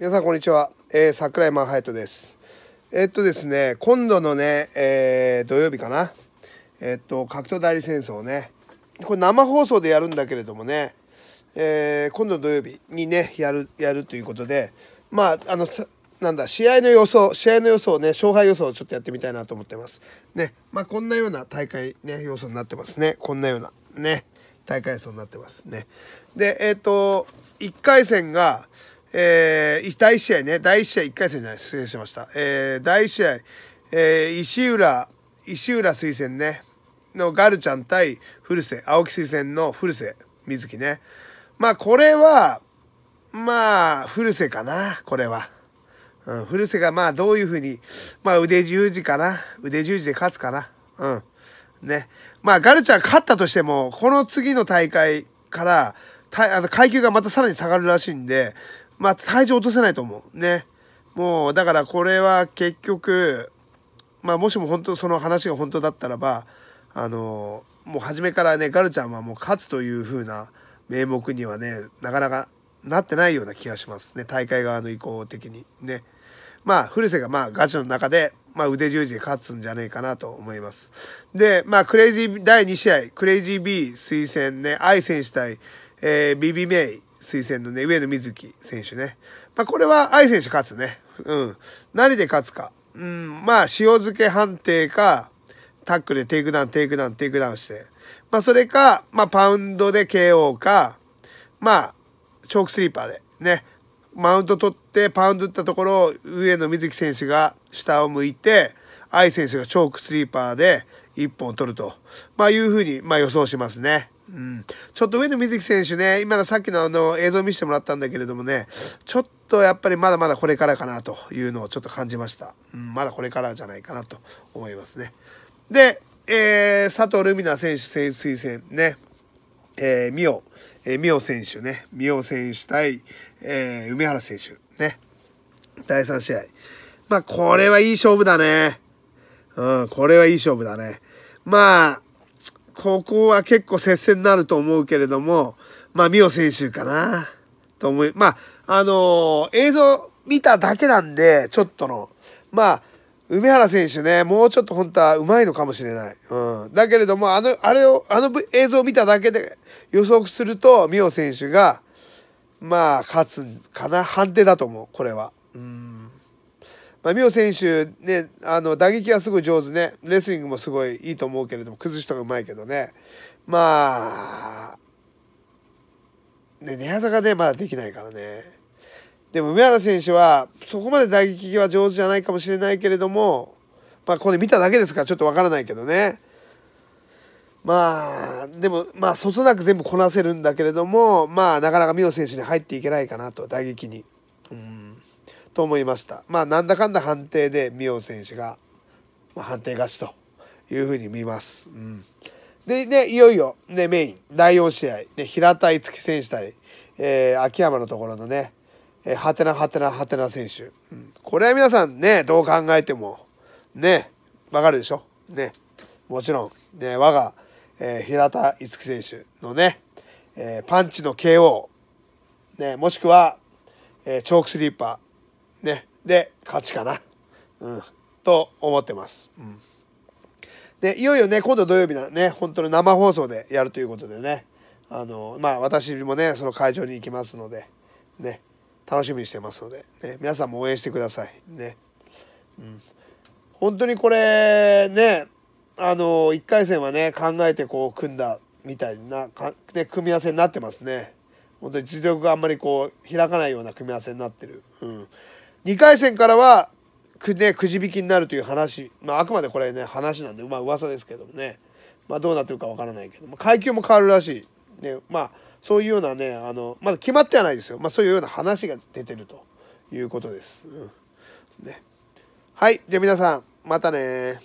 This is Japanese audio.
皆さんこんにちは、えー、桜井マンハイトですえー、っとですね今度のね、えー、土曜日かなえっと格闘代理戦争ねこれ生放送でやるんだけれどもね、え今度土曜日にねやるやるということでまああのなんだ試合の予想試合の予想ね勝敗予想をちょっとやってみたいなと思ってますねまあこんなような大会ね予想になってますねこんなようなね大会予想になってますねでえっと1回戦がえー、第1試合ね、第1試合1回戦じゃない、失礼しました。えー、第1試合、えー、石浦、石浦推薦ね、のガルちゃん対古瀬、青木推薦の古瀬瑞希ね。まあこれは、まあ、古瀬かな、これは。うん、古瀬がまあどういうふうに、まあ腕十字かな、腕十字で勝つかな。うん。ね。まあガルちゃん勝ったとしても、この次の大会から、あの階級がまたさらに下がるらしいんで、まあ、体重落とせないと思う。ね。もう、だからこれは結局、まあ、もしも本当、その話が本当だったらば、あの、もう初めからね、ガルちゃんはもう勝つという風な名目にはね、なかなかなってないような気がしますね。大会側の意向的にね。まあ、古瀬がまあガチの中で、まあ、腕十字で勝つんじゃねえかなと思います。で、まあ、クレイジー、第2試合、クレイジー B 推薦ね、愛選手対、えー、ビビメイ推薦のね、上野瑞稀選手ね。まあ、これは愛選手勝つね。うん。何で勝つか。うん、まあ、塩漬け判定か、タックルでテイクダウン、テイクダウン、テイクダウンして。まあ、それか、まあ、パウンドで KO か、まあ、チョークスリーパーで、ね。マウント取って、パウンド打ったところ、上野瑞稀選手が下を向いて、愛選手がチョークスリーパーで一本取ると、まあいうふうに、まあ予想しますね。うん、ちょっと上野瑞稀選手ね、今のさっきのあの映像を見せてもらったんだけれどもね、ちょっとやっぱりまだまだこれからかなというのをちょっと感じました。うん、まだこれからじゃないかなと思いますね。で、えー、佐藤ルミナ選手推薦ね、えー、ミオ、えー、ミオ選手ね、ミオ選手対、えー、梅原選手ね、第3試合。まあ、これはいい勝負だね。うん、これはいい勝負だね。まあ、ここは結構接戦になると思うけれども、まあ、ミオ選手かな、と思い、まあ、あのー、映像見ただけなんで、ちょっとの、まあ、梅原選手ね、もうちょっと本当はうまいのかもしれない。うん。だけれども、あの、あれを、あの映像を見ただけで予測すると、ミオ選手が、まあ、勝つかな。判定だと思う、これは。うん。まあ、ミオ選手、ね、あの、打撃はすごい上手ね。レスリングもすごいいいと思うけれども、崩しとかうまいけどね。まあ、ね、寝技がね、まだできないからね。でも、梅原選手は、そこまで打撃は上手じゃないかもしれないけれども、まあ、これ見ただけですから、ちょっとわからないけどね。まあ、でも、まあ、そつなく全部こなせるんだけれども、まあ、なかなか美桜選手に入っていけないかなと、打撃に。うん。と思いました。まあ、なんだかんだ判定で、ミオ選手が、まあ、判定勝ちというふうに見ます。うん、で、ね、いよいよ、ね、メイン、第4試合、ね、平田樹選手対、えー、秋山のところのね、えテはてなはてなはてな選手、うん。これは皆さんね、どう考えても、ね、わかるでしょね。もちろん、ね、我が、えー、平田樹選手のね、えー、パンチの KO、ね、もしくは、えー、チョークスリーパー、ね、で勝ちかな、うん、と思ってます。うんでいよいよね今度土曜日のね本当に生放送でやるということでねあのまあ私もねその会場に行きますのでね楽しみにしてますので、ね、皆さんも応援してくださいね、うん、本当にこれねあの1回戦はね考えてこう組んだみたいなか、ね、組み合わせになってますね本当に実力があんまりこう開かないような組み合わせになってる、うん、2回戦からはく,、ね、くじ引きになるという話、まあ、あくまでこれね話なんでまあ噂ですけどもね、まあ、どうなってるかわからないけども階級も変わるらしい、ねまあ、そういうようなねあのまだ決まってはないですよ、まあ、そういうような話が出てるということです。うん、ね、はいじゃあ皆さんまたね